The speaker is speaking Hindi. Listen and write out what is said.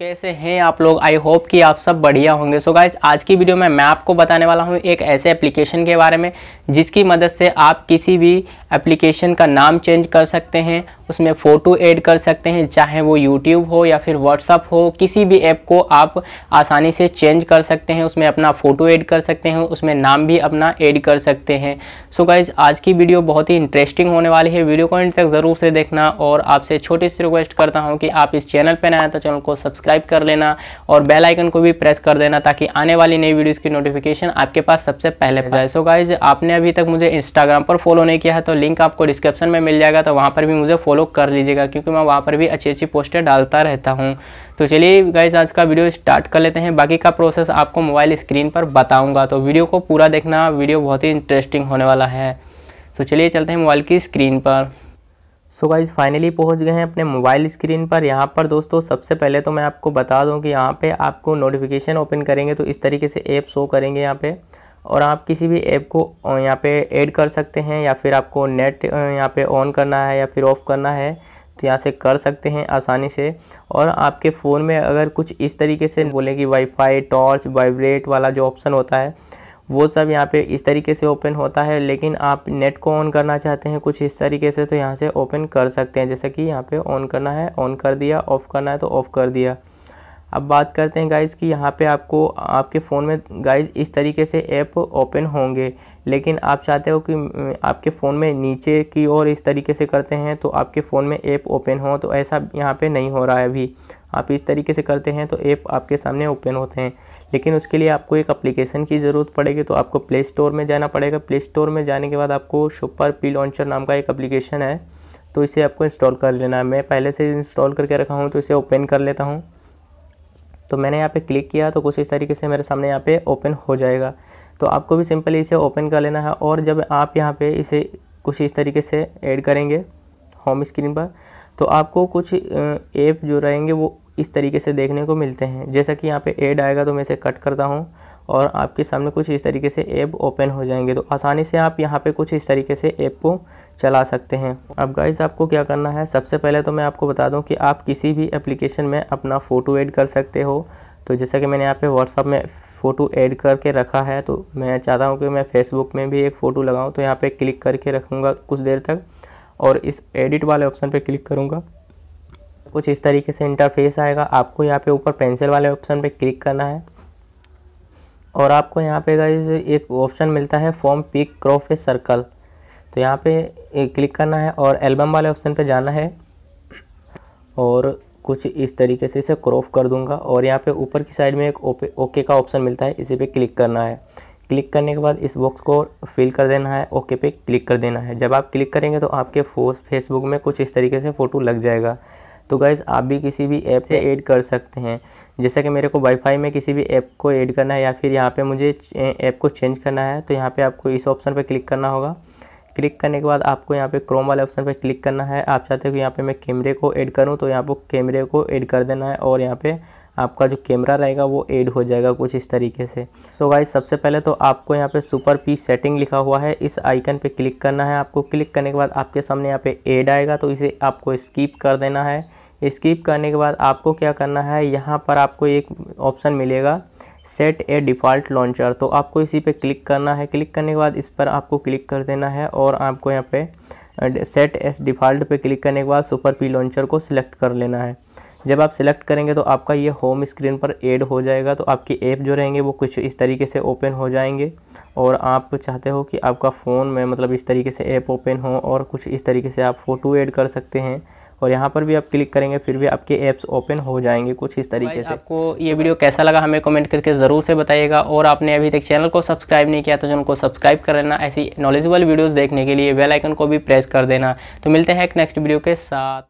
कैसे हैं आप लोग आई होप कि आप सब बढ़िया होंगे सो so गाइज आज की वीडियो में मैं आपको बताने वाला हूँ एक ऐसे एप्लीकेशन के बारे में जिसकी मदद से आप किसी भी एप्लीकेशन का नाम चेंज कर सकते हैं उसमें फ़ोटो ऐड कर सकते हैं चाहे वो यूट्यूब हो या फिर व्हाट्सअप हो किसी भी ऐप को आप आसानी से चेंज कर सकते हैं उसमें अपना फ़ोटो ऐड कर सकते हैं उसमें नाम भी अपना ऐड कर सकते हैं सो so गाइज़ आज की वीडियो बहुत ही इंटरेस्टिंग होने वाली है वीडियो को एंड तक ज़रूर से देखना और आपसे छोटी सी रिक्वेस्ट करता हूँ कि आप इस चैनल पर ना तो चैनल को सब्सक्राइब सब्सक्राइब कर लेना और बेल आइकन को भी प्रेस कर देना ताकि आने वाली नई वीडियोज़ की नोटिफिकेशन आपके पास सबसे पहले जाए सो गाइज आपने अभी तक मुझे इंस्टाग्राम पर फॉलो नहीं किया है तो लिंक आपको डिस्क्रिप्शन में मिल जाएगा तो वहाँ पर भी मुझे फॉलो कर लीजिएगा क्योंकि मैं वहाँ पर भी अच्छी अच्छी पोस्टें डालता रहता हूँ तो चलिए गाइज आज का वीडियो स्टार्ट कर लेते हैं बाकी का प्रोसेस आपको मोबाइल स्क्रीन पर बताऊँगा तो वीडियो को पूरा देखना वीडियो बहुत ही इंटरेस्टिंग होने वाला है तो चलिए चलते हैं मोबाइल की स्क्रीन पर सो गाइज़ फाइनली पहुंच गए हैं अपने मोबाइल स्क्रीन पर यहाँ पर दोस्तों सबसे पहले तो मैं आपको बता दूं कि यहाँ पे आपको नोटिफिकेशन ओपन करेंगे तो इस तरीके से ऐप शो करेंगे यहाँ पे और आप किसी भी ऐप को यहाँ पे ऐड कर सकते हैं या फिर आपको नेट यहाँ पे ऑन करना है या फिर ऑफ़ करना है तो यहाँ से कर सकते हैं आसानी से और आपके फ़ोन में अगर कुछ इस तरीके से बोलें कि वाईफाई टॉर्च वाइब्रेट वाला जो ऑप्शन होता है वो सब यहाँ पे इस तरीके से ओपन होता है लेकिन आप नेट को ऑन करना चाहते हैं कुछ इस तरीके से तो यहाँ से ओपन कर सकते हैं जैसे कि यहाँ पे ऑन करना है ऑन कर दिया ऑफ़ करना है तो ऑफ़ कर दिया अब बात करते हैं गाइज़ कि यहाँ पे आपको आपके फ़ोन में गाइज़ इस तरीके से ऐप ओपन होंगे लेकिन आप चाहते हो कि आपके फ़ोन में नीचे की ओर इस तरीके से करते हैं तो आपके फ़ोन में ऐप ओपन हो तो ऐसा यहाँ पे नहीं हो रहा है अभी आप इस तरीके से करते हैं तो ऐप आपके सामने ओपन होते हैं लेकिन उसके लिए आपको एक अप्लीकेशन की ज़रूरत पड़ेगी तो आपको प्ले स्टोर में जाना पड़ेगा प्ले स्टोर में जाने के बाद आपको सुपर पी लॉन्चर नाम का एक अप्लीकेशन है तो इसे आपको इंस्टॉल कर लेना है मैं पहले से इंस्टॉल करके रखा हूँ तो इसे ओपन कर लेता हूँ तो मैंने यहाँ पे क्लिक किया तो कुछ इस तरीके से मेरे सामने यहाँ पे ओपन हो जाएगा तो आपको भी सिंपली इसे ओपन कर लेना है और जब आप यहाँ पे इसे कुछ इस तरीके से ऐड करेंगे होम स्क्रीन पर तो आपको कुछ ऐप जो रहेंगे वो इस तरीके से देखने को मिलते हैं जैसा कि यहाँ पे ऐड आएगा तो मैं इसे कट करता हूँ और आपके सामने कुछ इस तरीके से ऐप ओपन हो जाएंगे तो आसानी से आप यहाँ पे कुछ इस तरीके से ऐप को चला सकते हैं अब गाइस आपको क्या करना है सबसे पहले तो मैं आपको बता दूँ कि आप किसी भी एप्लीकेशन में अपना फ़ोटो एड कर सकते हो तो जैसा कि मैंने यहाँ पर व्हाट्सअप में फ़ोटो ऐड करके रखा है तो मैं चाहता हूँ कि मैं फेसबुक में भी एक फ़ोटो लगाऊँ तो यहाँ पर क्लिक करके रखूँगा कुछ देर तक और इस एडिट वाले ऑप्शन पर क्लिक करूँगा कुछ इस तरीके से इंटरफेस आएगा आपको यहाँ पे ऊपर पेंसिल वाले ऑप्शन पे क्लिक करना है और आपको यहाँ पे गाइज एक ऑप्शन मिलता है form pick crop a circle तो यहाँ पे क्लिक करना है और एल्बम वाले ऑप्शन पे जाना है और कुछ इस तरीके से इसे क्रॉप कर दूंगा और यहाँ पे ऊपर की साइड में एक ओके का ऑप्शन मिलता है इसी पे क्लिक करना है क्लिक करने के बाद इस बॉक्स को फिल कर देना है ओके पे क्लिक कर देना है जब आप क्लिक करेंगे तो आपके फेसबुक में कुछ इस तरीके से फ़ोटो लग जाएगा तो गाइज़ आप भी किसी भी ऐप से ऐड कर सकते हैं जैसा कि मेरे को वाईफाई में किसी भी ऐप को ऐड करना है या फिर यहाँ पे मुझे ऐप को चेंज करना है तो यहाँ पे आपको इस ऑप्शन पर क्लिक करना होगा क्लिक करने के बाद आपको यहाँ पे क्रोम वाले ऑप्शन पर क्लिक करना है आप चाहते हो कि यहाँ पे मैं कैमरे को ऐड करूँ तो यहाँ पर कैमरे को ऐड कर देना है और यहाँ पर आपका जो कैमरा रहेगा वो एड हो जाएगा कुछ इस तरीके से सो so गाइज सबसे पहले तो आपको यहाँ पे सुपर पी सेटिंग लिखा हुआ है इस आइकन पे क्लिक करना है आपको क्लिक करने के बाद आपके सामने यहाँ पे एड आएगा तो इसे आपको स्किप कर देना है स्किप करने के बाद आपको क्या करना है यहाँ पर आपको एक ऑप्शन मिलेगा सेट ए डिफ़ॉल्ट लॉन्चर तो आपको इसी पे क्लिक करना है क्लिक करने के बाद इस पर आपको क्लिक कर देना है और आपको यहाँ पे सेट एस डिफ़ॉल्ट पे क्लिक करने के बाद सुपर पी लॉन्चर को सिलेक्ट कर लेना है जब आप सिलेक्ट करेंगे तो आपका ये होम स्क्रीन पर ऐड हो जाएगा तो आपकी ऐप जो रहेंगे वो कुछ इस तरीके से ओपन हो जाएंगे और आप चाहते हो कि आपका फ़ोन में मतलब इस तरीके से ऐप ओपन हो और कुछ इस तरीके से आप फ़ोटो ऐड कर सकते हैं और यहाँ पर भी आप क्लिक करेंगे फिर भी आपके ऐप्स ओपन हो जाएंगे कुछ इस तरीके से आपको ये वीडियो कैसा लगा हमें कमेंट करके ज़रूर से बताइएगा और आपने अभी तक चैनल को सब्सक्राइब नहीं किया तो जो उनको सब्सक्राइब कर लेना ऐसी नॉलेजेबल वीडियोज़ देखने के लिए आइकन को भी प्रेस कर देना तो मिलते हैं एक नेक्स्ट वीडियो के साथ